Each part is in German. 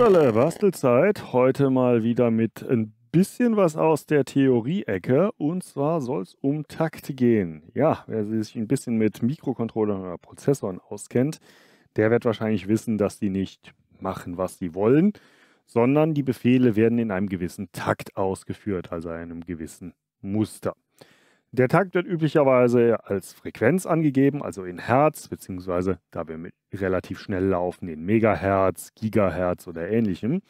Söderle, Bastelzeit. Heute mal wieder mit ein bisschen was aus der Theorie-Ecke. Und zwar soll es um Takt gehen. Ja, wer sich ein bisschen mit Mikrocontrollern oder Prozessoren auskennt, der wird wahrscheinlich wissen, dass sie nicht machen, was sie wollen, sondern die Befehle werden in einem gewissen Takt ausgeführt, also einem gewissen Muster. Der Takt wird üblicherweise als Frequenz angegeben, also in Hertz, beziehungsweise da wir mit relativ schnell laufen, in Megahertz, Gigahertz oder ähnlichem.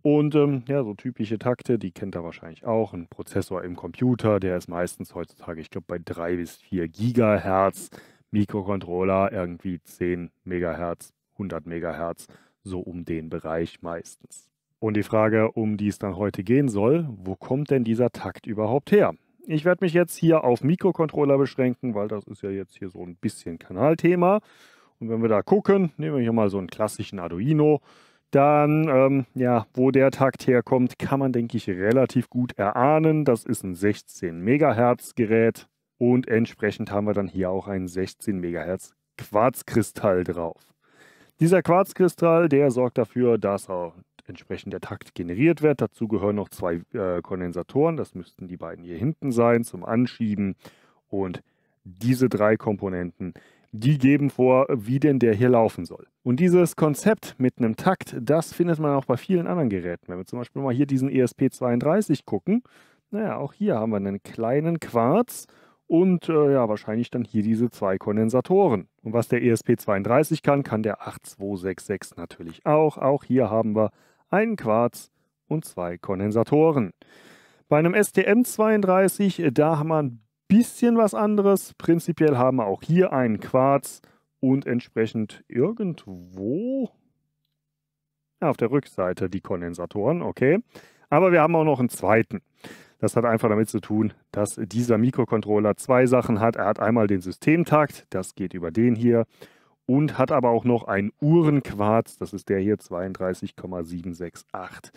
Und ähm, ja, so typische Takte, die kennt er wahrscheinlich auch. Ein Prozessor im Computer, der ist meistens heutzutage, ich glaube, bei 3 bis 4 Gigahertz. Mikrocontroller irgendwie 10 Megahertz, 100 Megahertz, so um den Bereich meistens. Und die Frage, um die es dann heute gehen soll, wo kommt denn dieser Takt überhaupt her? Ich werde mich jetzt hier auf Mikrocontroller beschränken, weil das ist ja jetzt hier so ein bisschen Kanalthema. Und wenn wir da gucken, nehmen wir hier mal so einen klassischen Arduino, dann, ähm, ja, wo der Takt herkommt, kann man, denke ich, relativ gut erahnen. Das ist ein 16 Megahertz Gerät und entsprechend haben wir dann hier auch einen 16 Megahertz Quarzkristall drauf. Dieser Quarzkristall, der sorgt dafür, dass er entsprechend der Takt generiert wird. Dazu gehören noch zwei äh, Kondensatoren, das müssten die beiden hier hinten sein, zum Anschieben. Und diese drei Komponenten, die geben vor, wie denn der hier laufen soll. Und dieses Konzept mit einem Takt, das findet man auch bei vielen anderen Geräten. Wenn wir zum Beispiel mal hier diesen ESP32 gucken, naja, auch hier haben wir einen kleinen Quarz und äh, ja, wahrscheinlich dann hier diese zwei Kondensatoren. Und was der ESP32 kann, kann der 8266 natürlich auch. Auch hier haben wir einen Quarz und zwei Kondensatoren. Bei einem STM32, äh, da haben wir ein bisschen was anderes. Prinzipiell haben wir auch hier einen Quarz und entsprechend irgendwo ja, auf der Rückseite die Kondensatoren, okay. Aber wir haben auch noch einen zweiten. Das hat einfach damit zu tun, dass dieser Mikrocontroller zwei Sachen hat. Er hat einmal den Systemtakt, das geht über den hier und hat aber auch noch einen Uhrenquarz, das ist der hier 32,768.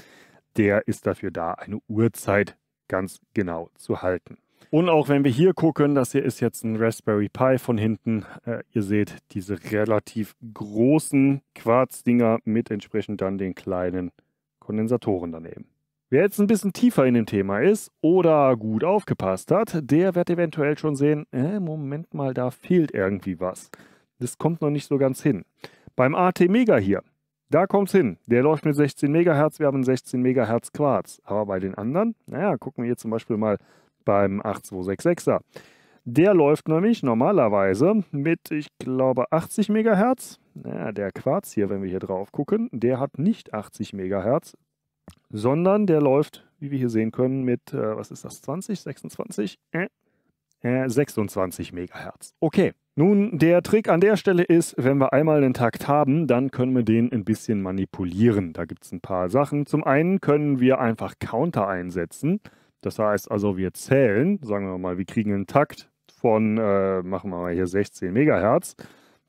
Der ist dafür da, eine Uhrzeit ganz genau zu halten. Und auch wenn wir hier gucken, das hier ist jetzt ein Raspberry Pi von hinten. Äh, ihr seht diese relativ großen Quarzdinger mit entsprechend dann den kleinen Kondensatoren daneben. Wer jetzt ein bisschen tiefer in dem Thema ist oder gut aufgepasst hat, der wird eventuell schon sehen, äh, Moment mal, da fehlt irgendwie was das kommt noch nicht so ganz hin. Beim AT Mega hier, da kommt es hin. Der läuft mit 16 MHz, wir haben 16 MHz Quarz. Aber bei den anderen, naja, gucken wir hier zum Beispiel mal beim 8266er. Der läuft nämlich normalerweise mit, ich glaube, 80 MHz. Naja, der Quarz hier, wenn wir hier drauf gucken, der hat nicht 80 MHz, sondern der läuft, wie wir hier sehen können, mit, äh, was ist das, 20, 26? Äh, äh, 26 MHz. Okay, nun, der Trick an der Stelle ist, wenn wir einmal einen Takt haben, dann können wir den ein bisschen manipulieren. Da gibt es ein paar Sachen. Zum einen können wir einfach Counter einsetzen. Das heißt also, wir zählen, sagen wir mal, wir kriegen einen Takt von, äh, machen wir mal hier 16 MHz.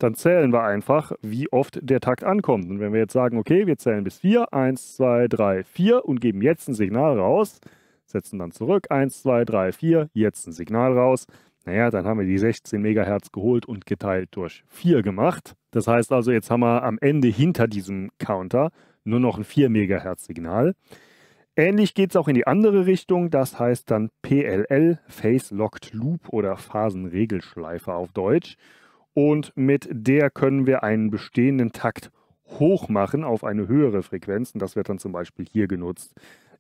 Dann zählen wir einfach, wie oft der Takt ankommt. Und wenn wir jetzt sagen, okay, wir zählen bis 4, 1, 2, 3, 4 und geben jetzt ein Signal raus, setzen dann zurück, 1, 2, 3, 4, jetzt ein Signal raus, naja, dann haben wir die 16 MHz geholt und geteilt durch 4 gemacht. Das heißt also, jetzt haben wir am Ende hinter diesem Counter nur noch ein 4 MHz Signal. Ähnlich geht es auch in die andere Richtung, das heißt dann PLL, Phase Locked Loop oder Phasenregelschleife auf Deutsch. Und mit der können wir einen bestehenden Takt hochmachen auf eine höhere Frequenz und das wird dann zum Beispiel hier genutzt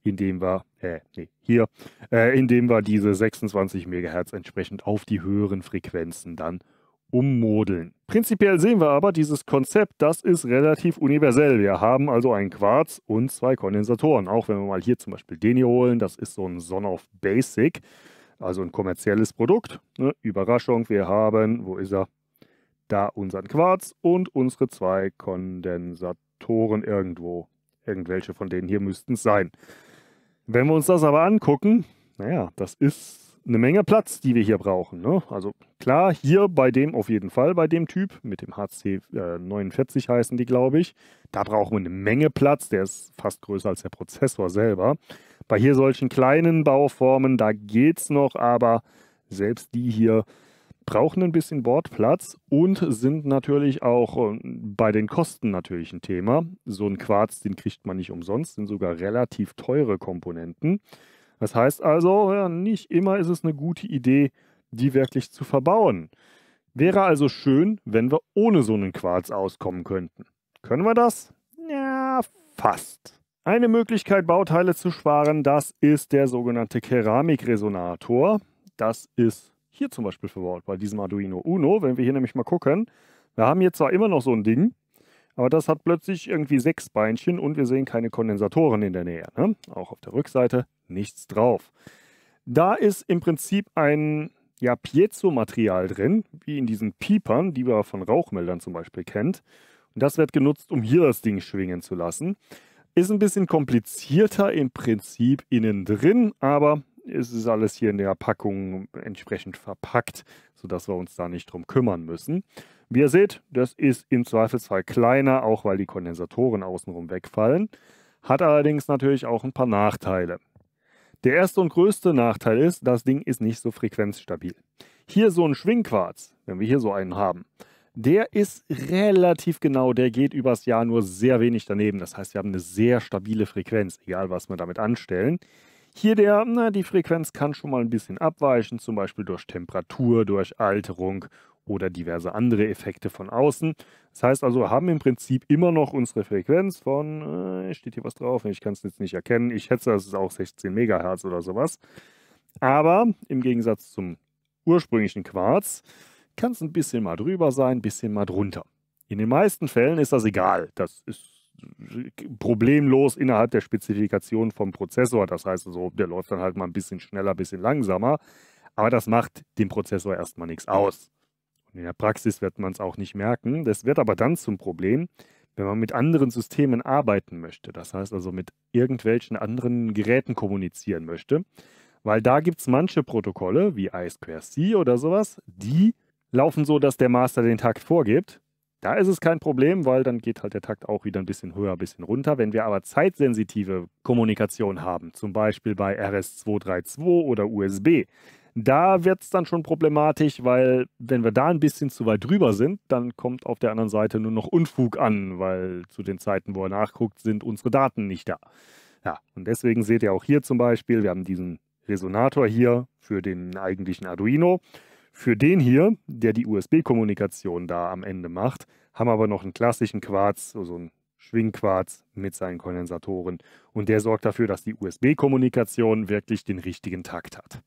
indem wir, äh, nee, hier, äh, indem wir diese 26 MHz entsprechend auf die höheren Frequenzen dann ummodeln. Prinzipiell sehen wir aber, dieses Konzept, das ist relativ universell. Wir haben also einen Quarz und zwei Kondensatoren. Auch wenn wir mal hier zum Beispiel den hier holen, das ist so ein Son of Basic, also ein kommerzielles Produkt. Ne? Überraschung, wir haben, wo ist er? Da unseren Quarz und unsere zwei Kondensatoren irgendwo. Irgendwelche von denen hier müssten es sein. Wenn wir uns das aber angucken, naja, das ist eine Menge Platz, die wir hier brauchen. Ne? Also klar, hier bei dem auf jeden Fall, bei dem Typ, mit dem HC äh, 49 heißen die, glaube ich, da brauchen wir eine Menge Platz, der ist fast größer als der Prozessor selber. Bei hier solchen kleinen Bauformen, da geht es noch, aber selbst die hier, brauchen ein bisschen Bordplatz und sind natürlich auch äh, bei den Kosten natürlich ein Thema. So ein Quarz, den kriegt man nicht umsonst, sind sogar relativ teure Komponenten. Das heißt also, ja, nicht immer ist es eine gute Idee, die wirklich zu verbauen. Wäre also schön, wenn wir ohne so einen Quarz auskommen könnten. Können wir das? Ja, fast. Eine Möglichkeit, Bauteile zu sparen, das ist der sogenannte Keramikresonator. Das ist hier zum Beispiel verbaut, bei diesem Arduino Uno. Wenn wir hier nämlich mal gucken, wir haben jetzt zwar immer noch so ein Ding, aber das hat plötzlich irgendwie sechs Beinchen und wir sehen keine Kondensatoren in der Nähe. Ne? Auch auf der Rückseite nichts drauf. Da ist im Prinzip ein ja, Piezo-Material drin, wie in diesen Piepern, die man von Rauchmeldern zum Beispiel kennt. Und das wird genutzt, um hier das Ding schwingen zu lassen. Ist ein bisschen komplizierter im Prinzip innen drin, aber es ist alles hier in der Packung entsprechend verpackt, sodass wir uns da nicht drum kümmern müssen. Wie ihr seht, das ist im Zweifelsfall kleiner, auch weil die Kondensatoren außenrum wegfallen, hat allerdings natürlich auch ein paar Nachteile. Der erste und größte Nachteil ist, das Ding ist nicht so frequenzstabil. Hier so ein Schwingquarz, wenn wir hier so einen haben, der ist relativ genau, der geht übers Jahr nur sehr wenig daneben. Das heißt, wir haben eine sehr stabile Frequenz, egal was wir damit anstellen. Hier der, na, die Frequenz kann schon mal ein bisschen abweichen, zum Beispiel durch Temperatur, durch Alterung oder diverse andere Effekte von außen. Das heißt also, wir haben im Prinzip immer noch unsere Frequenz von, äh, steht hier was drauf, ich kann es jetzt nicht erkennen, ich schätze, das ist auch 16 MHz oder sowas. Aber im Gegensatz zum ursprünglichen Quarz kann es ein bisschen mal drüber sein, ein bisschen mal drunter. In den meisten Fällen ist das egal. Das ist problemlos innerhalb der Spezifikation vom Prozessor. Das heißt, also, der läuft dann halt mal ein bisschen schneller, ein bisschen langsamer. Aber das macht dem Prozessor erstmal nichts aus. Und in der Praxis wird man es auch nicht merken. Das wird aber dann zum Problem, wenn man mit anderen Systemen arbeiten möchte. Das heißt also mit irgendwelchen anderen Geräten kommunizieren möchte. Weil da gibt es manche Protokolle wie I2C oder sowas, die laufen so, dass der Master den Takt vorgibt da ist es kein Problem, weil dann geht halt der Takt auch wieder ein bisschen höher, ein bisschen runter. Wenn wir aber zeitsensitive Kommunikation haben, zum Beispiel bei RS232 oder USB, da wird es dann schon problematisch, weil wenn wir da ein bisschen zu weit drüber sind, dann kommt auf der anderen Seite nur noch Unfug an, weil zu den Zeiten, wo er nachguckt, sind unsere Daten nicht da. Ja, und deswegen seht ihr auch hier zum Beispiel, wir haben diesen Resonator hier für den eigentlichen Arduino. Für den hier, der die USB-Kommunikation da am Ende macht, haben wir aber noch einen klassischen Quarz, also einen Schwingquarz mit seinen Kondensatoren. Und der sorgt dafür, dass die USB-Kommunikation wirklich den richtigen Takt hat.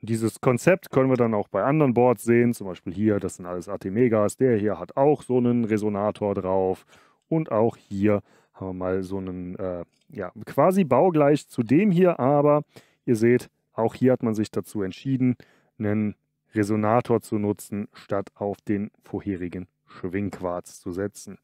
Und dieses Konzept können wir dann auch bei anderen Boards sehen, zum Beispiel hier, das sind alles ATmegas, der hier hat auch so einen Resonator drauf und auch hier haben wir mal so einen, äh, ja, quasi baugleich zu dem hier, aber ihr seht, auch hier hat man sich dazu entschieden, einen Resonator zu nutzen, statt auf den vorherigen Schwingquarz zu setzen.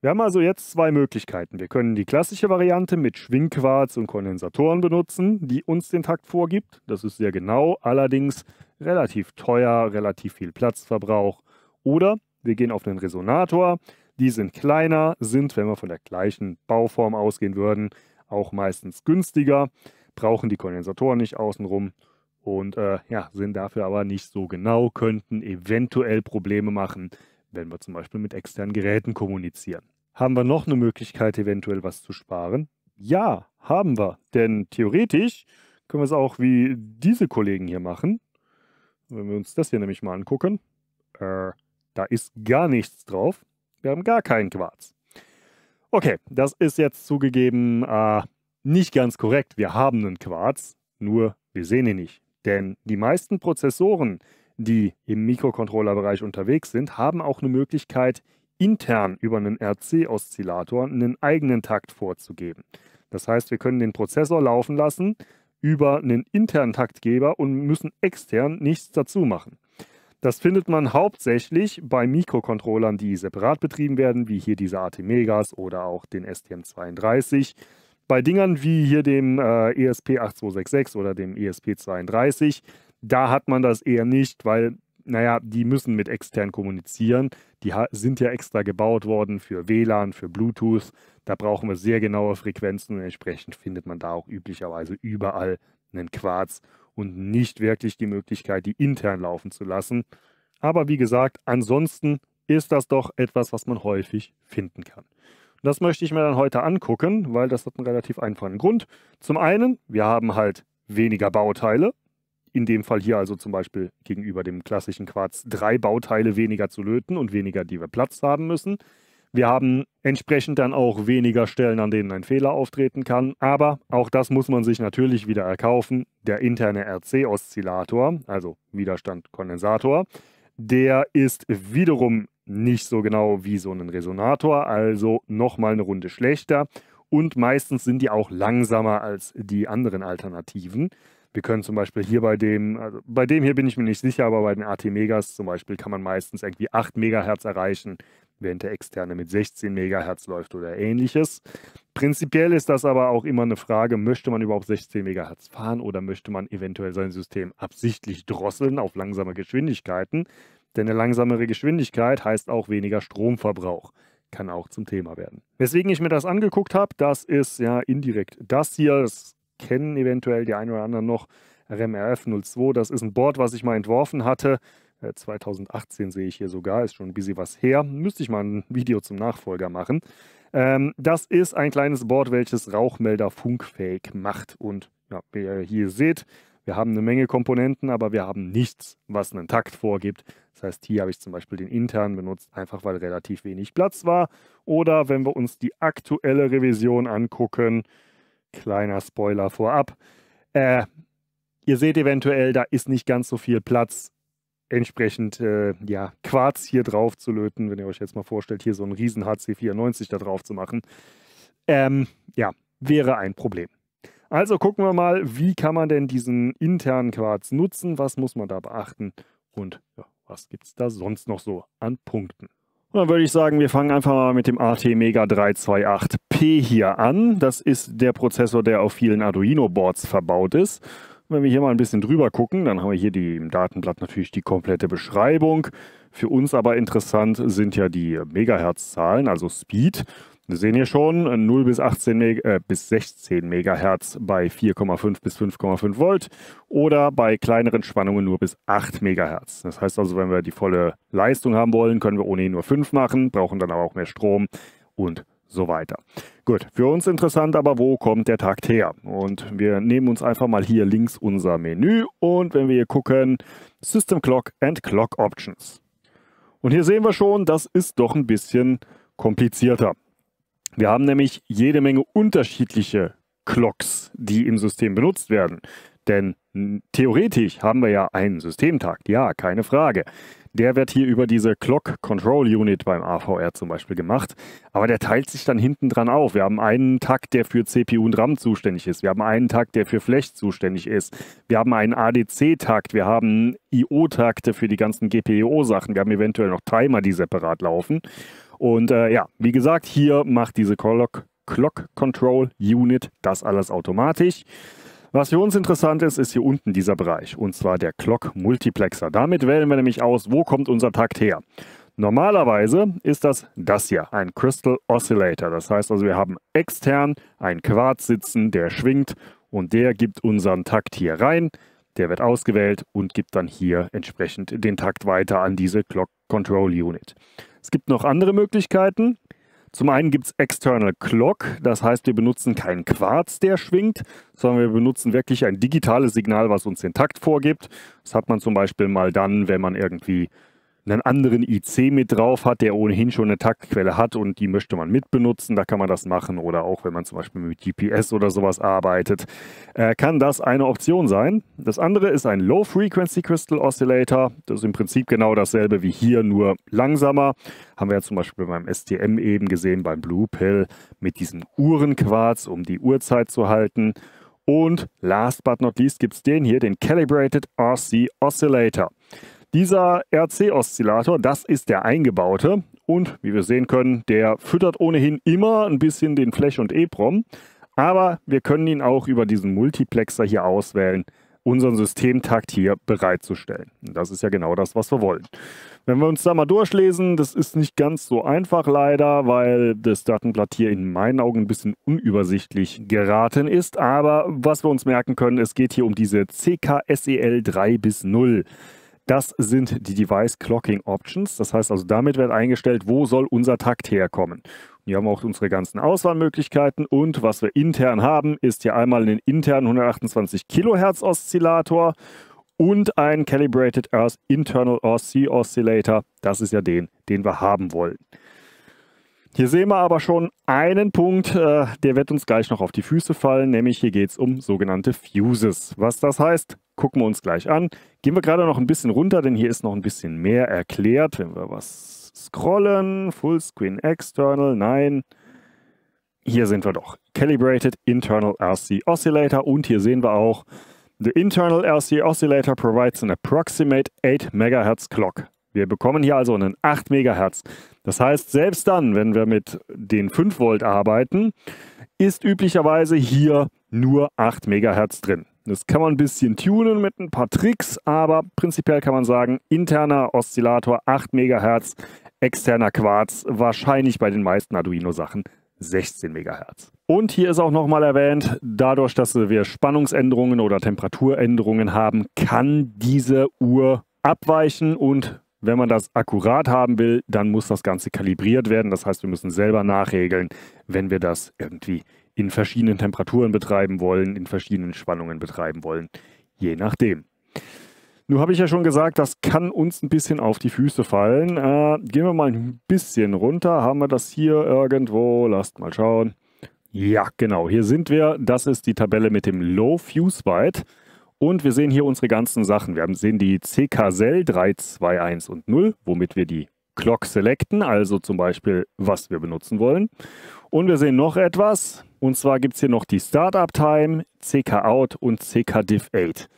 Wir haben also jetzt zwei Möglichkeiten. Wir können die klassische Variante mit Schwingquarz und Kondensatoren benutzen, die uns den Takt vorgibt. Das ist sehr genau, allerdings relativ teuer, relativ viel Platzverbrauch. Oder wir gehen auf den Resonator. Die sind kleiner, sind, wenn wir von der gleichen Bauform ausgehen würden, auch meistens günstiger, brauchen die Kondensatoren nicht außenrum und äh, ja, sind dafür aber nicht so genau, könnten eventuell Probleme machen, wenn wir zum Beispiel mit externen Geräten kommunizieren. Haben wir noch eine Möglichkeit, eventuell was zu sparen? Ja, haben wir. Denn theoretisch können wir es auch wie diese Kollegen hier machen. Wenn wir uns das hier nämlich mal angucken, äh, da ist gar nichts drauf. Wir haben gar keinen Quarz. Okay, das ist jetzt zugegeben äh, nicht ganz korrekt. Wir haben einen Quarz, nur wir sehen ihn nicht. Denn die meisten Prozessoren, die im Mikrocontroller-Bereich unterwegs sind, haben auch eine Möglichkeit, intern über einen RC-Oszillator einen eigenen Takt vorzugeben. Das heißt, wir können den Prozessor laufen lassen über einen internen Taktgeber und müssen extern nichts dazu machen. Das findet man hauptsächlich bei Mikrocontrollern, die separat betrieben werden, wie hier diese AT oder auch den STM32 bei Dingern wie hier dem äh, ESP 8266 oder dem ESP 32, da hat man das eher nicht, weil, naja, die müssen mit extern kommunizieren. Die sind ja extra gebaut worden für WLAN, für Bluetooth. Da brauchen wir sehr genaue Frequenzen und entsprechend findet man da auch üblicherweise überall einen Quarz und nicht wirklich die Möglichkeit, die intern laufen zu lassen. Aber wie gesagt, ansonsten ist das doch etwas, was man häufig finden kann. Das möchte ich mir dann heute angucken, weil das hat einen relativ einfachen Grund. Zum einen, wir haben halt weniger Bauteile. In dem Fall hier also zum Beispiel gegenüber dem klassischen Quarz drei Bauteile weniger zu löten und weniger, die wir Platz haben müssen. Wir haben entsprechend dann auch weniger Stellen, an denen ein Fehler auftreten kann. Aber auch das muss man sich natürlich wieder erkaufen. Der interne RC-Oszillator, also Widerstand-Kondensator, der ist wiederum nicht so genau wie so einen Resonator, also nochmal eine Runde schlechter. Und meistens sind die auch langsamer als die anderen Alternativen. Wir können zum Beispiel hier bei dem, also bei dem hier bin ich mir nicht sicher, aber bei den AT Megas zum Beispiel kann man meistens irgendwie 8 MHz erreichen, während der externe mit 16 MHz läuft oder ähnliches. Prinzipiell ist das aber auch immer eine Frage, möchte man überhaupt 16 MHz fahren oder möchte man eventuell sein System absichtlich drosseln auf langsame Geschwindigkeiten? Denn eine langsamere Geschwindigkeit heißt auch weniger Stromverbrauch. Kann auch zum Thema werden. Weswegen ich mir das angeguckt habe, das ist ja indirekt das hier. Das kennen eventuell die einen oder anderen noch. RMRF 02, das ist ein Board, was ich mal entworfen hatte. 2018 äh, sehe ich hier sogar, ist schon ein bisschen was her. Müsste ich mal ein Video zum Nachfolger machen. Ähm, das ist ein kleines Board, welches Rauchmelder funkfähig macht. Und ja, wie ihr hier seht, wir haben eine Menge Komponenten, aber wir haben nichts, was einen Takt vorgibt. Das heißt, hier habe ich zum Beispiel den internen benutzt, einfach weil relativ wenig Platz war. Oder wenn wir uns die aktuelle Revision angucken, kleiner Spoiler vorab, äh, ihr seht eventuell, da ist nicht ganz so viel Platz, entsprechend äh, ja, Quarz hier drauf zu löten, wenn ihr euch jetzt mal vorstellt, hier so einen riesen HC94 da drauf zu machen. Ähm, ja, wäre ein Problem. Also gucken wir mal, wie kann man denn diesen internen Quarz nutzen? Was muss man da beachten? Und ja, was gibt es da sonst noch so an Punkten? Und dann würde ich sagen, wir fangen einfach mal mit dem AT Mega 328P hier an. Das ist der Prozessor, der auf vielen Arduino-Boards verbaut ist. Und wenn wir hier mal ein bisschen drüber gucken, dann haben wir hier die, im Datenblatt natürlich die komplette Beschreibung. Für uns aber interessant sind ja die Megahertz-Zahlen, also Speed. Wir sehen hier schon 0 bis, 18 äh, bis 16 Megahertz bei 4,5 bis 5,5 Volt oder bei kleineren Spannungen nur bis 8 Megahertz. Das heißt also, wenn wir die volle Leistung haben wollen, können wir ohnehin nur 5 machen, brauchen dann aber auch mehr Strom und so weiter. Gut, für uns interessant aber, wo kommt der Takt her? Und wir nehmen uns einfach mal hier links unser Menü und wenn wir hier gucken, System Clock and Clock Options. Und hier sehen wir schon, das ist doch ein bisschen komplizierter. Wir haben nämlich jede Menge unterschiedliche Clocks, die im System benutzt werden. Denn theoretisch haben wir ja einen Systemtakt, ja, keine Frage. Der wird hier über diese Clock Control Unit beim AVR zum Beispiel gemacht, aber der teilt sich dann hinten dran auf. Wir haben einen Takt, der für CPU und RAM zuständig ist. Wir haben einen Takt, der für Flash zuständig ist. Wir haben einen ADC-Takt. Wir haben IO-Takte für die ganzen GPIO-Sachen. E wir haben eventuell noch Timer, die separat laufen. Und äh, ja, wie gesagt, hier macht diese Clock, Clock Control Unit das alles automatisch. Was für uns interessant ist, ist hier unten dieser Bereich, und zwar der Clock Multiplexer. Damit wählen wir nämlich aus, wo kommt unser Takt her. Normalerweise ist das das hier, ein Crystal Oscillator. Das heißt also, wir haben extern einen Quarz sitzen, der schwingt und der gibt unseren Takt hier rein. Der wird ausgewählt und gibt dann hier entsprechend den Takt weiter an diese Clock Control Unit. Es gibt noch andere Möglichkeiten. Zum einen gibt es External Clock, das heißt, wir benutzen keinen Quarz, der schwingt, sondern wir benutzen wirklich ein digitales Signal, was uns den Takt vorgibt. Das hat man zum Beispiel mal dann, wenn man irgendwie einen anderen IC mit drauf hat, der ohnehin schon eine Taktquelle hat und die möchte man mitbenutzen, da kann man das machen. Oder auch wenn man zum Beispiel mit GPS oder sowas arbeitet, äh, kann das eine Option sein. Das andere ist ein Low Frequency Crystal Oscillator. Das ist im Prinzip genau dasselbe wie hier, nur langsamer. Haben wir ja zum Beispiel beim STM eben gesehen, beim Blue Pill mit diesem Uhrenquarz, um die Uhrzeit zu halten. Und last but not least gibt es den hier, den Calibrated RC Oscillator. Dieser RC-Oszillator, das ist der eingebaute und wie wir sehen können, der füttert ohnehin immer ein bisschen den Flash und EEPROM, aber wir können ihn auch über diesen Multiplexer hier auswählen, unseren Systemtakt hier bereitzustellen. Das ist ja genau das, was wir wollen. Wenn wir uns da mal durchlesen, das ist nicht ganz so einfach leider, weil das Datenblatt hier in meinen Augen ein bisschen unübersichtlich geraten ist. Aber was wir uns merken können, es geht hier um diese CKSEL 3 bis 0. Das sind die Device Clocking Options. Das heißt also, damit wird eingestellt, wo soll unser Takt herkommen. Hier haben wir auch unsere ganzen Auswahlmöglichkeiten und was wir intern haben, ist hier einmal einen internen 128 Kilohertz Oszillator und einen Calibrated Earth Internal RC Oscillator. Das ist ja den, den wir haben wollen. Hier sehen wir aber schon einen Punkt, äh, der wird uns gleich noch auf die Füße fallen, nämlich hier geht es um sogenannte Fuses. Was das heißt, gucken wir uns gleich an. Gehen wir gerade noch ein bisschen runter, denn hier ist noch ein bisschen mehr erklärt. Wenn wir was scrollen, Fullscreen External, nein. Hier sind wir doch. Calibrated Internal RC Oscillator und hier sehen wir auch, The internal RC oscillator provides an approximate 8 MHz clock. Wir bekommen hier also einen 8 MHz. Das heißt, selbst dann, wenn wir mit den 5 Volt arbeiten, ist üblicherweise hier nur 8 MHz drin. Das kann man ein bisschen tunen mit ein paar Tricks, aber prinzipiell kann man sagen, interner Oszillator 8 MHz, externer Quarz wahrscheinlich bei den meisten Arduino-Sachen 16 MHz. Und hier ist auch nochmal erwähnt, dadurch, dass wir Spannungsänderungen oder Temperaturänderungen haben, kann diese Uhr abweichen und wenn man das akkurat haben will, dann muss das Ganze kalibriert werden. Das heißt, wir müssen selber nachregeln, wenn wir das irgendwie in verschiedenen Temperaturen betreiben wollen, in verschiedenen Spannungen betreiben wollen, je nachdem. Nun habe ich ja schon gesagt, das kann uns ein bisschen auf die Füße fallen. Äh, gehen wir mal ein bisschen runter. Haben wir das hier irgendwo? Lasst mal schauen. Ja, genau. Hier sind wir. Das ist die Tabelle mit dem Low Fuse Byte. Und wir sehen hier unsere ganzen Sachen. Wir sehen die CKSL 3, 2, 1 und 0, womit wir die Clock selecten, also zum Beispiel, was wir benutzen wollen. Und wir sehen noch etwas, und zwar gibt es hier noch die Startup Time, CK Out und CK Div 8.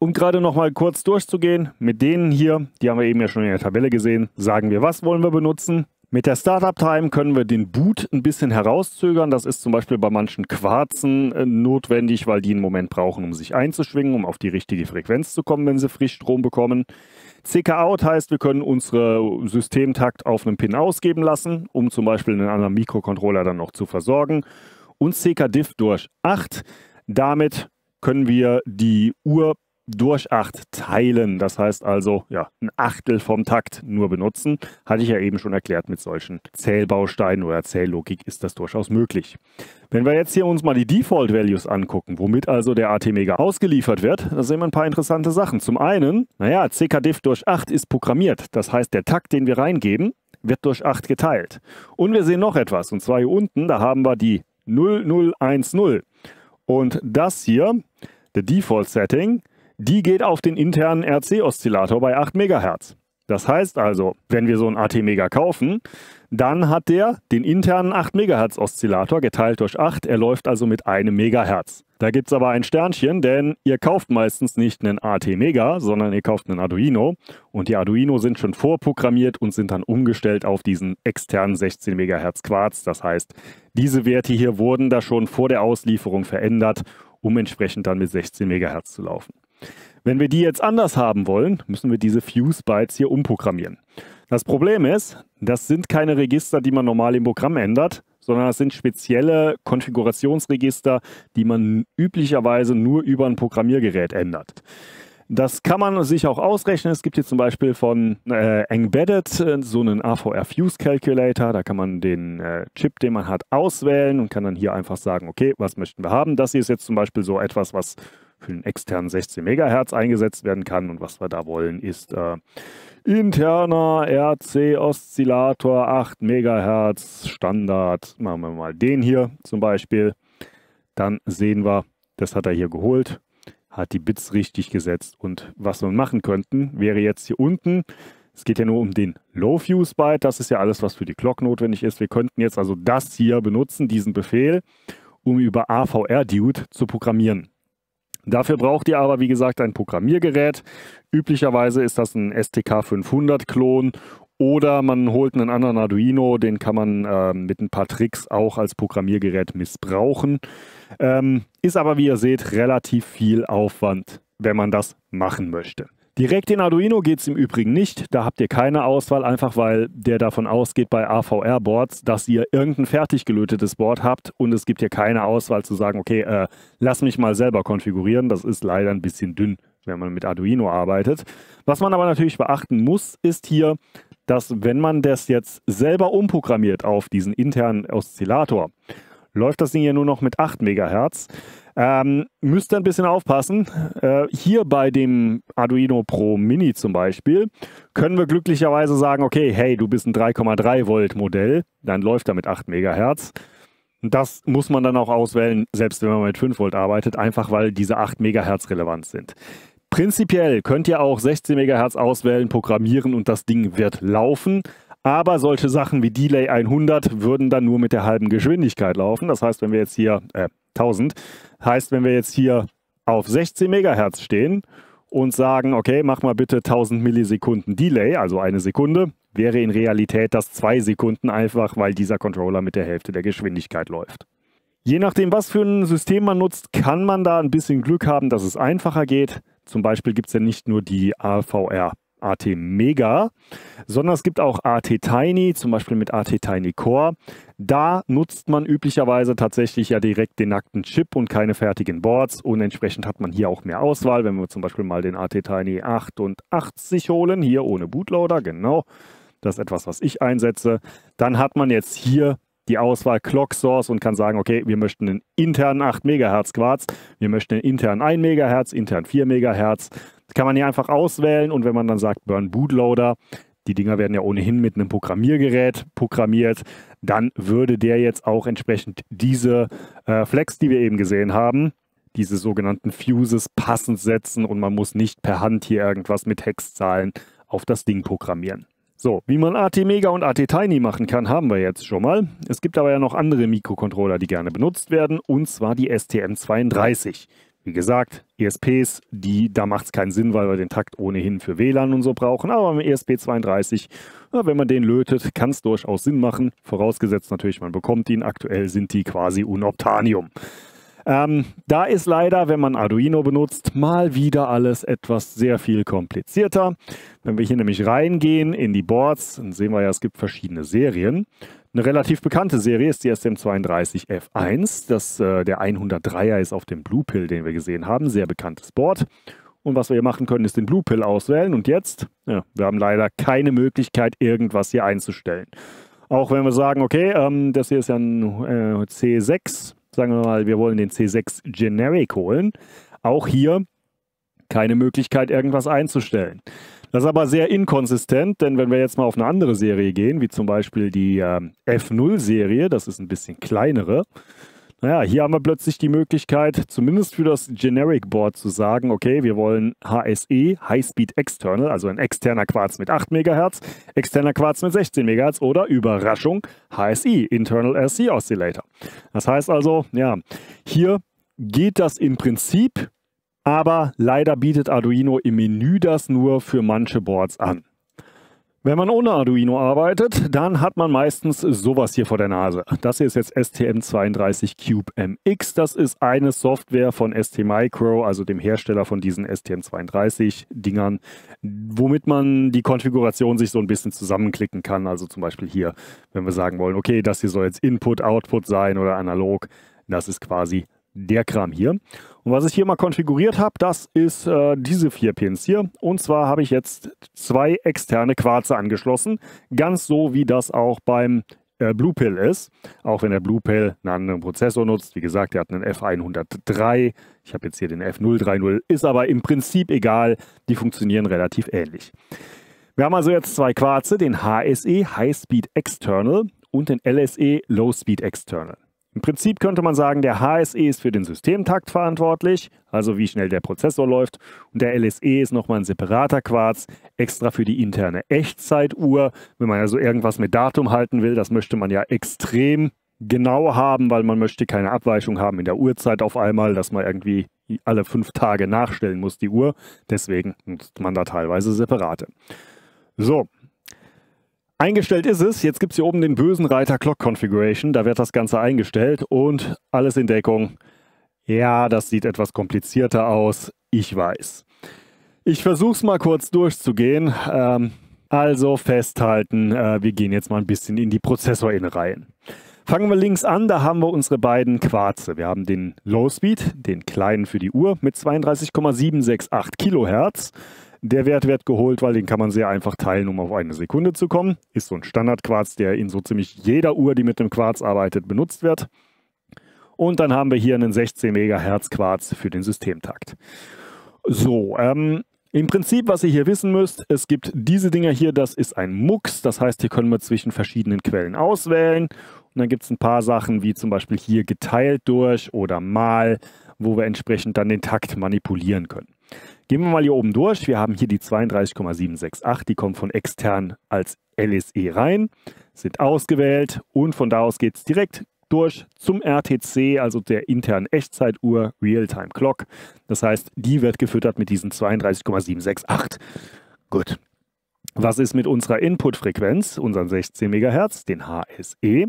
Um gerade noch mal kurz durchzugehen, mit denen hier, die haben wir eben ja schon in der Tabelle gesehen, sagen wir, was wollen wir benutzen. Mit der Startup-Time können wir den Boot ein bisschen herauszögern. Das ist zum Beispiel bei manchen Quarzen äh, notwendig, weil die einen Moment brauchen, um sich einzuschwingen, um auf die richtige Frequenz zu kommen, wenn sie Frischstrom bekommen. CK-Out heißt, wir können unsere Systemtakt auf einem Pin ausgeben lassen, um zum Beispiel einen anderen Mikrocontroller dann noch zu versorgen. Und CK-Diff durch 8. Damit können wir die Uhr durch acht teilen. Das heißt also, ja, ein Achtel vom Takt nur benutzen. Hatte ich ja eben schon erklärt, mit solchen Zählbausteinen oder Zähllogik ist das durchaus möglich. Wenn wir jetzt hier uns mal die Default Values angucken, womit also der ATmega ausgeliefert wird, da sehen wir ein paar interessante Sachen. Zum einen, naja, CKDIF durch 8 ist programmiert. Das heißt, der Takt, den wir reingeben, wird durch 8 geteilt. Und wir sehen noch etwas, und zwar hier unten, da haben wir die 0010. Und das hier, der Default Setting, die geht auf den internen RC-Oszillator bei 8 MHz. Das heißt also, wenn wir so einen AT Mega kaufen, dann hat der den internen 8 MHz Oszillator geteilt durch 8, er läuft also mit einem Megahertz. Da gibt es aber ein Sternchen, denn ihr kauft meistens nicht einen AT Mega, sondern ihr kauft einen Arduino und die Arduino sind schon vorprogrammiert und sind dann umgestellt auf diesen externen 16 MHz Quarz. Das heißt, diese Werte hier wurden da schon vor der Auslieferung verändert, um entsprechend dann mit 16 MHz zu laufen. Wenn wir die jetzt anders haben wollen, müssen wir diese Fuse-Bytes hier umprogrammieren. Das Problem ist, das sind keine Register, die man normal im Programm ändert, sondern das sind spezielle Konfigurationsregister, die man üblicherweise nur über ein Programmiergerät ändert. Das kann man sich auch ausrechnen. Es gibt hier zum Beispiel von äh, Embedded äh, so einen AVR Fuse Calculator. Da kann man den äh, Chip, den man hat, auswählen und kann dann hier einfach sagen, okay, was möchten wir haben. Das hier ist jetzt zum Beispiel so etwas, was für den externen 16 MHz eingesetzt werden kann. Und was wir da wollen, ist äh, interner RC-Oszillator 8 MHz Standard. Machen wir mal den hier zum Beispiel. Dann sehen wir, das hat er hier geholt, hat die Bits richtig gesetzt. Und was wir machen könnten, wäre jetzt hier unten es geht ja nur um den Low-Fuse-Byte. Das ist ja alles, was für die Clock notwendig ist. Wir könnten jetzt also das hier benutzen, diesen Befehl, um über AVR-Dude zu programmieren. Dafür braucht ihr aber, wie gesagt, ein Programmiergerät. Üblicherweise ist das ein STK 500 Klon oder man holt einen anderen Arduino, den kann man äh, mit ein paar Tricks auch als Programmiergerät missbrauchen. Ähm, ist aber, wie ihr seht, relativ viel Aufwand, wenn man das machen möchte. Direkt in Arduino geht es im Übrigen nicht. Da habt ihr keine Auswahl, einfach weil der davon ausgeht bei AVR-Boards, dass ihr irgendein fertig gelötetes Board habt und es gibt hier keine Auswahl zu sagen, okay, äh, lass mich mal selber konfigurieren. Das ist leider ein bisschen dünn, wenn man mit Arduino arbeitet. Was man aber natürlich beachten muss, ist hier, dass wenn man das jetzt selber umprogrammiert auf diesen internen Oszillator läuft das Ding ja nur noch mit 8 MHz. Ähm, müsst ihr ein bisschen aufpassen. Äh, hier bei dem Arduino Pro Mini zum Beispiel können wir glücklicherweise sagen, okay, hey, du bist ein 3,3 Volt Modell, dann läuft er mit 8 MHz. Das muss man dann auch auswählen, selbst wenn man mit 5 Volt arbeitet, einfach weil diese 8 MHz relevant sind. Prinzipiell könnt ihr auch 16 MHz auswählen, programmieren und das Ding wird laufen. Aber solche Sachen wie Delay 100 würden dann nur mit der halben Geschwindigkeit laufen. Das heißt, wenn wir jetzt hier, äh, 1000, heißt, wenn wir jetzt hier auf 16 MHz stehen und sagen, okay, mach mal bitte 1000 Millisekunden Delay, also eine Sekunde, wäre in Realität das zwei Sekunden einfach, weil dieser Controller mit der Hälfte der Geschwindigkeit läuft. Je nachdem, was für ein System man nutzt, kann man da ein bisschen Glück haben, dass es einfacher geht. Zum Beispiel gibt es ja nicht nur die AVR AT Mega, sondern es gibt auch AT Tiny, zum Beispiel mit AT Tiny Core. Da nutzt man üblicherweise tatsächlich ja direkt den nackten Chip und keine fertigen Boards und entsprechend hat man hier auch mehr Auswahl, wenn wir zum Beispiel mal den AT Tiny 88 holen, hier ohne Bootloader, genau. Das ist etwas, was ich einsetze. Dann hat man jetzt hier die Auswahl Clock Source und kann sagen, okay, wir möchten einen internen 8 MHz Quarz, wir möchten einen internen 1 MHz, intern 4 MHz kann man hier einfach auswählen und wenn man dann sagt Burn Bootloader, die Dinger werden ja ohnehin mit einem Programmiergerät programmiert, dann würde der jetzt auch entsprechend diese äh, Flex, die wir eben gesehen haben, diese sogenannten Fuses passend setzen und man muss nicht per Hand hier irgendwas mit Hexzahlen auf das Ding programmieren. So, wie man AT Mega und AT Tiny machen kann, haben wir jetzt schon mal. Es gibt aber ja noch andere Mikrocontroller, die gerne benutzt werden, und zwar die STM32. Wie gesagt, ESPs, die, da macht es keinen Sinn, weil wir den Takt ohnehin für WLAN und so brauchen. Aber beim ESP32, ja, wenn man den lötet, kann es durchaus Sinn machen. Vorausgesetzt natürlich, man bekommt ihn. Aktuell sind die quasi Unoptanium. Ähm, da ist leider, wenn man Arduino benutzt, mal wieder alles etwas sehr viel komplizierter. Wenn wir hier nämlich reingehen in die Boards, dann sehen wir ja, es gibt verschiedene Serien. Eine relativ bekannte Serie ist die SM32F1. Das, äh, der 103er ist auf dem Blue Pill, den wir gesehen haben. Sehr bekanntes Board. Und was wir hier machen können, ist den Blue Pill auswählen. Und jetzt, ja, wir haben leider keine Möglichkeit, irgendwas hier einzustellen. Auch wenn wir sagen, okay, ähm, das hier ist ja ein äh, C6. Sagen wir mal, wir wollen den C6 Generic holen. Auch hier keine Möglichkeit, irgendwas einzustellen. Das ist aber sehr inkonsistent, denn wenn wir jetzt mal auf eine andere Serie gehen, wie zum Beispiel die äh, F0-Serie, das ist ein bisschen kleinere, naja, hier haben wir plötzlich die Möglichkeit, zumindest für das Generic Board zu sagen, okay, wir wollen HSE, High Speed External, also ein externer Quarz mit 8 MHz, externer Quarz mit 16 MHz oder Überraschung, HSI, Internal RC Oscillator. Das heißt also, ja, hier geht das im Prinzip aber leider bietet Arduino im Menü das nur für manche Boards an. Wenn man ohne Arduino arbeitet, dann hat man meistens sowas hier vor der Nase. Das hier ist jetzt STM32CubeMX. Das ist eine Software von STMicro, also dem Hersteller von diesen STM32-Dingern, womit man die Konfiguration sich so ein bisschen zusammenklicken kann. Also zum Beispiel hier, wenn wir sagen wollen, okay, das hier soll jetzt Input, Output sein oder analog. Das ist quasi der Kram hier. Und was ich hier mal konfiguriert habe, das ist äh, diese vier Pins hier. Und zwar habe ich jetzt zwei externe Quarze angeschlossen, ganz so wie das auch beim äh, Blue Pill ist. Auch wenn der Blue Pill einen anderen Prozessor nutzt. Wie gesagt, der hat einen F103. Ich habe jetzt hier den F030, ist aber im Prinzip egal. Die funktionieren relativ ähnlich. Wir haben also jetzt zwei Quarze, den HSE High Speed External und den LSE Low Speed External. Im Prinzip könnte man sagen, der HSE ist für den Systemtakt verantwortlich, also wie schnell der Prozessor läuft, und der LSE ist nochmal ein separater Quarz, extra für die interne Echtzeituhr. Wenn man also irgendwas mit Datum halten will, das möchte man ja extrem genau haben, weil man möchte keine Abweichung haben in der Uhrzeit auf einmal, dass man irgendwie alle fünf Tage nachstellen muss die Uhr. Deswegen nutzt man da teilweise separate. So, Eingestellt ist es. Jetzt gibt es hier oben den bösen Reiter Clock Configuration. Da wird das Ganze eingestellt und alles in Deckung. Ja, das sieht etwas komplizierter aus. Ich weiß. Ich versuche es mal kurz durchzugehen. Ähm, also festhalten, äh, wir gehen jetzt mal ein bisschen in die Prozessorinnenreihen. Fangen wir links an, da haben wir unsere beiden Quarze. Wir haben den Low Speed, den kleinen für die Uhr mit 32,768 Kilohertz. Der Wert wird geholt, weil den kann man sehr einfach teilen, um auf eine Sekunde zu kommen. Ist so ein Standardquarz, der in so ziemlich jeder Uhr, die mit einem Quarz arbeitet, benutzt wird. Und dann haben wir hier einen 16 MHz Quarz für den Systemtakt. So, ähm, im Prinzip, was ihr hier wissen müsst, es gibt diese Dinger hier, das ist ein Mux, das heißt, hier können wir zwischen verschiedenen Quellen auswählen. Und dann gibt es ein paar Sachen, wie zum Beispiel hier geteilt durch oder mal wo wir entsprechend dann den Takt manipulieren können. Gehen wir mal hier oben durch. Wir haben hier die 32,768, die kommt von extern als LSE rein, sind ausgewählt und von da aus geht es direkt durch zum RTC, also der internen Echtzeituhr Real-Time Clock. Das heißt, die wird gefüttert mit diesen 32,768. Gut. Was ist mit unserer Inputfrequenz, unseren 16 MHz, den HSE?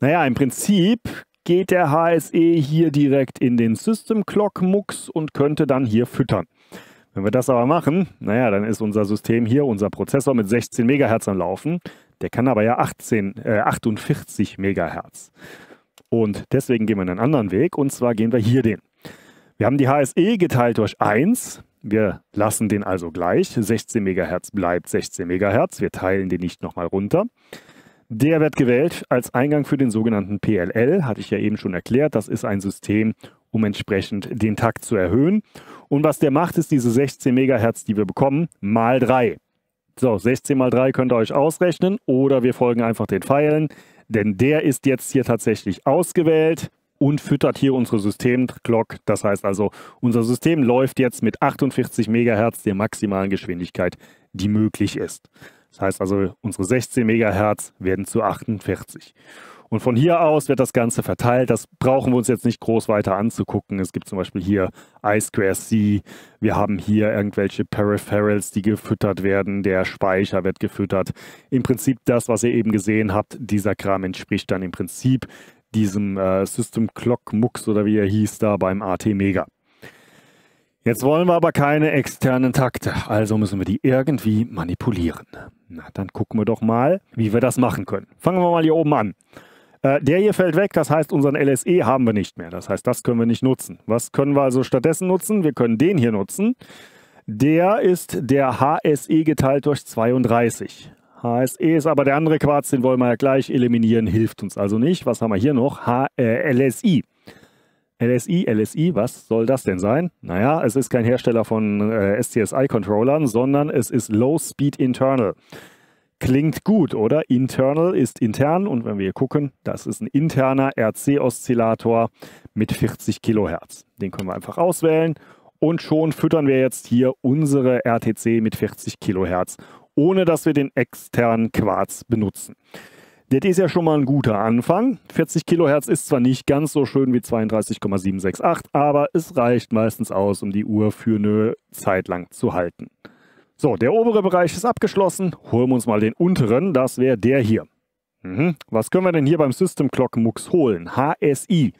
Naja, im Prinzip geht der HSE hier direkt in den System Clock Mux und könnte dann hier füttern. Wenn wir das aber machen, naja, dann ist unser System hier, unser Prozessor mit 16 MHz am Laufen. Der kann aber ja 18, äh, 48 MHz. Und deswegen gehen wir einen anderen Weg und zwar gehen wir hier den. Wir haben die HSE geteilt durch 1. Wir lassen den also gleich. 16 MHz bleibt 16 MHz. Wir teilen den nicht nochmal runter. Der wird gewählt als Eingang für den sogenannten PLL, hatte ich ja eben schon erklärt. Das ist ein System, um entsprechend den Takt zu erhöhen. Und was der macht, ist diese 16 MHz, die wir bekommen, mal 3. So, 16 mal 3 könnt ihr euch ausrechnen oder wir folgen einfach den Pfeilen, denn der ist jetzt hier tatsächlich ausgewählt und füttert hier unsere Systemglock. Das heißt also, unser System läuft jetzt mit 48 MHz der maximalen Geschwindigkeit, die möglich ist. Das heißt also, unsere 16 Megahertz werden zu 48. Und von hier aus wird das Ganze verteilt. Das brauchen wir uns jetzt nicht groß weiter anzugucken. Es gibt zum Beispiel hier I2C. Wir haben hier irgendwelche Peripherals, die gefüttert werden. Der Speicher wird gefüttert. Im Prinzip das, was ihr eben gesehen habt, dieser Kram entspricht dann im Prinzip diesem äh, System Clock Mux oder wie er hieß da beim AT Mega. Jetzt wollen wir aber keine externen Takte, also müssen wir die irgendwie manipulieren. Na, dann gucken wir doch mal, wie wir das machen können. Fangen wir mal hier oben an. Äh, der hier fällt weg, das heißt, unseren LSE haben wir nicht mehr. Das heißt, das können wir nicht nutzen. Was können wir also stattdessen nutzen? Wir können den hier nutzen. Der ist der HSE geteilt durch 32. HSE ist aber der andere Quarz, den wollen wir ja gleich eliminieren, hilft uns also nicht. Was haben wir hier noch? H äh, LSI. LSI, LSI, was soll das denn sein? Naja, es ist kein Hersteller von äh, SCSI-Controllern, sondern es ist Low Speed Internal. Klingt gut, oder? Internal ist intern und wenn wir hier gucken, das ist ein interner RC-Oszillator mit 40 Kilohertz. Den können wir einfach auswählen und schon füttern wir jetzt hier unsere RTC mit 40 Kilohertz, ohne dass wir den externen Quarz benutzen. Das ist ja schon mal ein guter Anfang. 40 Kilohertz ist zwar nicht ganz so schön wie 32,768, aber es reicht meistens aus, um die Uhr für eine Zeit lang zu halten. So, der obere Bereich ist abgeschlossen. Holen wir uns mal den unteren, das wäre der hier. Mhm. Was können wir denn hier beim System Clock Mux holen? HSI.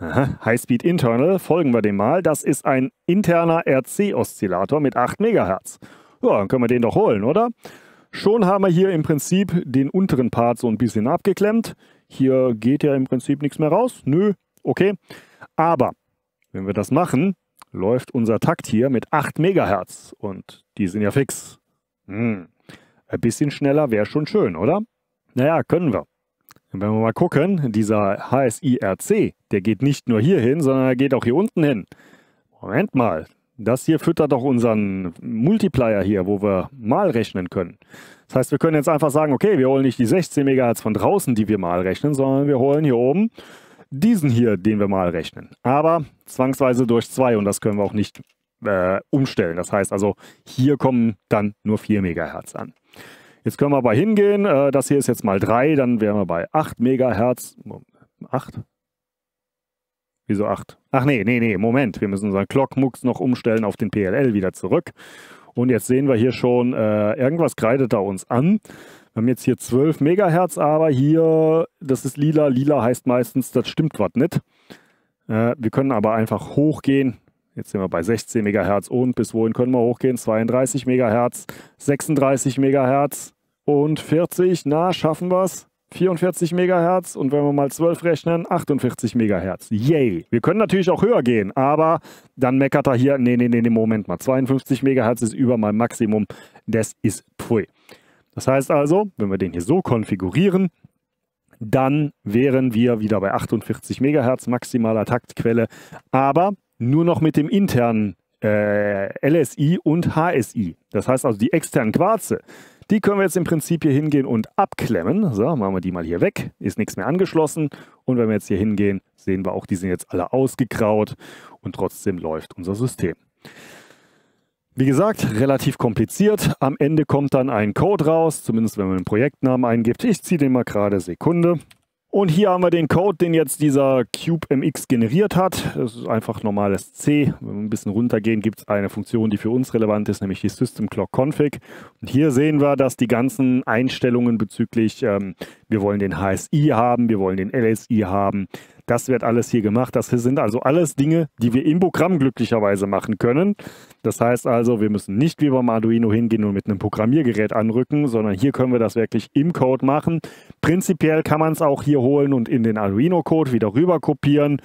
Aha. High Speed Internal, folgen wir dem mal. Das ist ein interner RC-Oszillator mit 8 MHz. Ja, dann können wir den doch holen, oder? Schon haben wir hier im Prinzip den unteren Part so ein bisschen abgeklemmt. Hier geht ja im Prinzip nichts mehr raus. Nö, okay. Aber wenn wir das machen, läuft unser Takt hier mit 8 MHz. Und die sind ja fix. Hm. Ein bisschen schneller wäre schon schön, oder? Naja, können wir. wenn wir mal gucken, dieser HSIRC, der geht nicht nur hier hin, sondern er geht auch hier unten hin. Moment mal, das hier füttert doch unseren Multiplier hier, wo wir mal rechnen können. Das heißt, wir können jetzt einfach sagen, okay, wir holen nicht die 16 MHz von draußen, die wir mal rechnen, sondern wir holen hier oben diesen hier, den wir mal rechnen. Aber zwangsweise durch 2 und das können wir auch nicht äh, umstellen. Das heißt also, hier kommen dann nur 4 MHz an. Jetzt können wir aber hingehen, äh, das hier ist jetzt mal 3, dann wären wir bei 8 MHz. 8? Wieso acht? Ach nee, nee, nee, Moment. Wir müssen unseren Clockmux noch umstellen auf den PLL wieder zurück. Und jetzt sehen wir hier schon, äh, irgendwas kreidet da uns an. Wir haben jetzt hier 12 Megahertz, aber hier, das ist lila. Lila heißt meistens, das stimmt was nicht. Äh, wir können aber einfach hochgehen. Jetzt sind wir bei 16 Megahertz und bis wohin können wir hochgehen? 32 Megahertz, 36 Megahertz und 40. Na, schaffen wir es? 44 Megahertz und wenn wir mal 12 rechnen, 48 Megahertz. Yay! Wir können natürlich auch höher gehen, aber dann meckert er hier, nee, nee, nee, Moment mal, 52 Megahertz ist über mein Maximum, das ist pfui. Das heißt also, wenn wir den hier so konfigurieren, dann wären wir wieder bei 48 Megahertz maximaler Taktquelle, aber nur noch mit dem internen äh, LSI und HSI. Das heißt also die externen Quarze, die können wir jetzt im Prinzip hier hingehen und abklemmen. So, machen wir die mal hier weg. Ist nichts mehr angeschlossen. Und wenn wir jetzt hier hingehen, sehen wir auch, die sind jetzt alle ausgegraut und trotzdem läuft unser System. Wie gesagt, relativ kompliziert. Am Ende kommt dann ein Code raus, zumindest wenn man einen Projektnamen eingibt. Ich ziehe den mal gerade Sekunde. Und hier haben wir den Code, den jetzt dieser Cube MX generiert hat. Das ist einfach normales C. Wenn wir ein bisschen runtergehen, gibt es eine Funktion, die für uns relevant ist, nämlich die System Clock Config. Und hier sehen wir, dass die ganzen Einstellungen bezüglich ähm, wir wollen den HSI haben, wir wollen den LSI haben. Das wird alles hier gemacht. Das sind also alles Dinge, die wir im Programm glücklicherweise machen können. Das heißt also, wir müssen nicht wie beim Arduino hingehen und mit einem Programmiergerät anrücken, sondern hier können wir das wirklich im Code machen. Prinzipiell kann man es auch hier holen und in den Arduino-Code wieder rüber kopieren.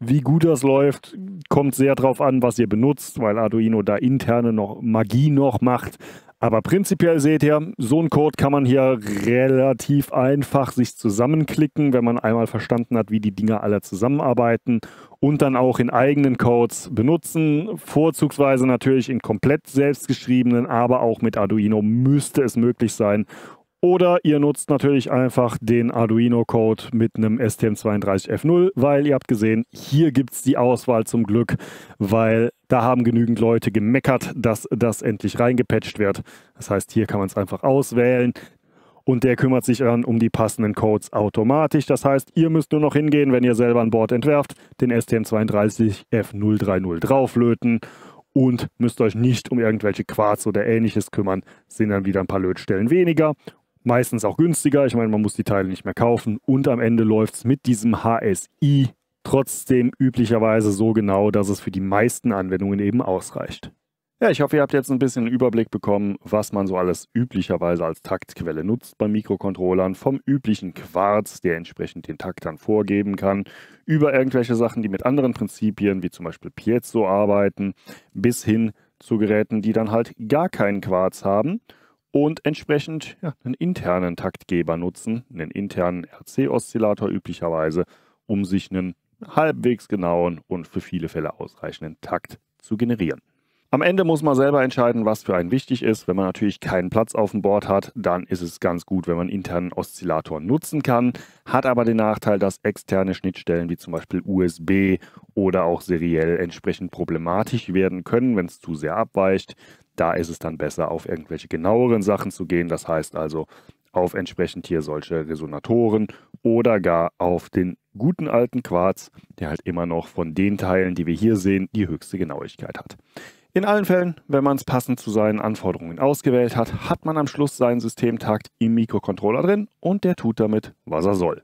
Wie gut das läuft, kommt sehr drauf an, was ihr benutzt, weil Arduino da interne noch Magie noch macht. Aber prinzipiell seht ihr, so einen Code kann man hier relativ einfach sich zusammenklicken, wenn man einmal verstanden hat, wie die Dinger alle zusammenarbeiten und dann auch in eigenen Codes benutzen. Vorzugsweise natürlich in komplett selbstgeschriebenen, aber auch mit Arduino müsste es möglich sein. Oder ihr nutzt natürlich einfach den Arduino-Code mit einem STM32F0, weil ihr habt gesehen, hier gibt es die Auswahl zum Glück, weil da haben genügend Leute gemeckert, dass das endlich reingepatcht wird. Das heißt, hier kann man es einfach auswählen. Und der kümmert sich dann um die passenden Codes automatisch. Das heißt, ihr müsst nur noch hingehen, wenn ihr selber ein Board entwerft, den STM32F030 drauflöten und müsst euch nicht um irgendwelche Quarz oder ähnliches kümmern. Sind dann wieder ein paar Lötstellen weniger. Meistens auch günstiger. Ich meine, man muss die Teile nicht mehr kaufen. Und am Ende läuft es mit diesem HSI Trotzdem üblicherweise so genau, dass es für die meisten Anwendungen eben ausreicht. Ja, ich hoffe, ihr habt jetzt ein bisschen einen Überblick bekommen, was man so alles üblicherweise als Taktquelle nutzt bei Mikrocontrollern, vom üblichen Quarz, der entsprechend den Takt dann vorgeben kann, über irgendwelche Sachen, die mit anderen Prinzipien, wie zum Beispiel Piezo arbeiten, bis hin zu Geräten, die dann halt gar keinen Quarz haben und entsprechend ja, einen internen Taktgeber nutzen, einen internen RC-Oszillator üblicherweise, um sich einen halbwegs genauen und für viele Fälle ausreichenden Takt zu generieren. Am Ende muss man selber entscheiden, was für einen wichtig ist. Wenn man natürlich keinen Platz auf dem Board hat, dann ist es ganz gut, wenn man internen Oszillator nutzen kann, hat aber den Nachteil, dass externe Schnittstellen wie zum Beispiel USB oder auch seriell entsprechend problematisch werden können, wenn es zu sehr abweicht. Da ist es dann besser, auf irgendwelche genaueren Sachen zu gehen. Das heißt also auf entsprechend hier solche Resonatoren oder gar auf den guten alten Quarz, der halt immer noch von den Teilen, die wir hier sehen, die höchste Genauigkeit hat. In allen Fällen, wenn man es passend zu seinen Anforderungen ausgewählt hat, hat man am Schluss seinen Systemtakt im Mikrocontroller drin und der tut damit, was er soll.